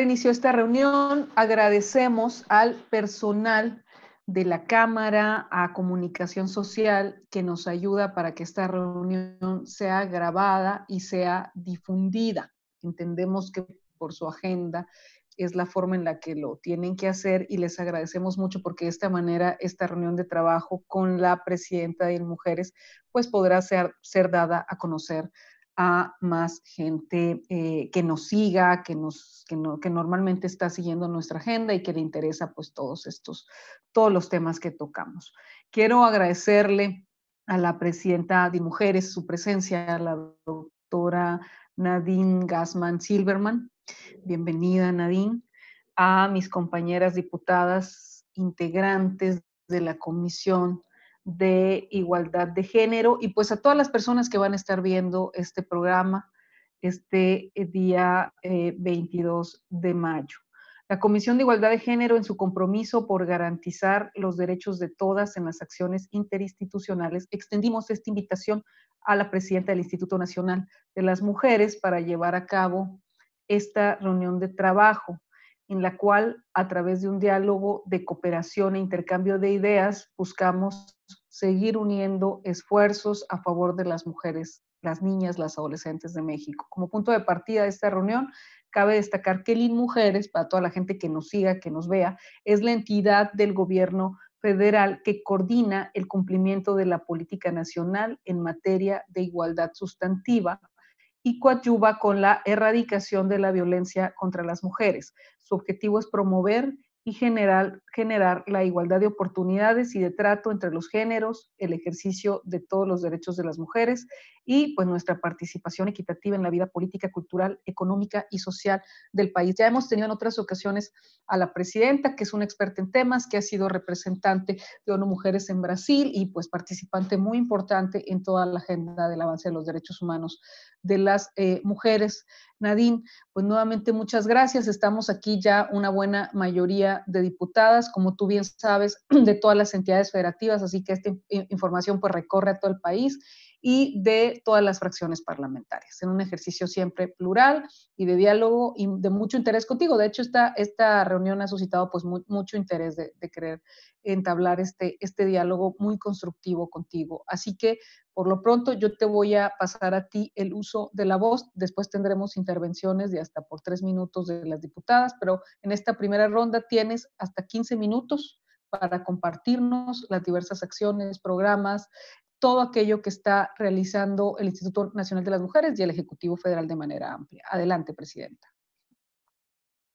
inició esta reunión. Agradecemos al personal de la Cámara a Comunicación Social que nos ayuda para que esta reunión sea grabada y sea difundida. Entendemos que por su agenda es la forma en la que lo tienen que hacer y les agradecemos mucho porque de esta manera esta reunión de trabajo con la presidenta de Mujeres pues podrá ser, ser dada a conocer a más gente eh, que nos siga, que, nos, que, no, que normalmente está siguiendo nuestra agenda y que le interesa pues todos estos, todos los temas que tocamos. Quiero agradecerle a la presidenta de Mujeres su presencia, a la doctora Nadine Gassman Silverman. Bienvenida Nadine. A mis compañeras diputadas integrantes de la Comisión de igualdad de género y pues a todas las personas que van a estar viendo este programa este eh, día 22 eh, de mayo. La Comisión de Igualdad de Género, en su compromiso por garantizar los derechos de todas en las acciones interinstitucionales, extendimos esta invitación a la presidenta del Instituto Nacional de las Mujeres para llevar a cabo esta reunión de trabajo en la cual a través de un diálogo de cooperación e intercambio de ideas buscamos seguir uniendo esfuerzos a favor de las mujeres, las niñas, las adolescentes de México. Como punto de partida de esta reunión, cabe destacar que LIN Mujeres, para toda la gente que nos siga, que nos vea, es la entidad del gobierno federal que coordina el cumplimiento de la política nacional en materia de igualdad sustantiva y coadyuva con la erradicación de la violencia contra las mujeres. Su objetivo es promover y generar, generar la igualdad de oportunidades y de trato entre los géneros, el ejercicio de todos los derechos de las mujeres y pues nuestra participación equitativa en la vida política, cultural, económica y social del país. Ya hemos tenido en otras ocasiones a la presidenta, que es una experta en temas, que ha sido representante de ONU Mujeres en Brasil y pues participante muy importante en toda la agenda del avance de los derechos humanos de las eh, mujeres Nadine, pues nuevamente muchas gracias. Estamos aquí ya una buena mayoría de diputadas, como tú bien sabes, de todas las entidades federativas, así que esta información pues recorre a todo el país y de todas las fracciones parlamentarias, en un ejercicio siempre plural y de diálogo y de mucho interés contigo. De hecho, esta, esta reunión ha suscitado pues mucho interés de, querer entablar este, este diálogo muy constructivo contigo. Así que, por lo pronto, yo te voy a pasar a ti el uso de la voz. Después tendremos intervenciones de hasta por tres minutos de las diputadas, pero en esta primera ronda tienes hasta 15 minutos para compartirnos las diversas acciones, programas, todo aquello que está realizando el Instituto Nacional de las Mujeres y el Ejecutivo Federal de manera amplia. Adelante, Presidenta.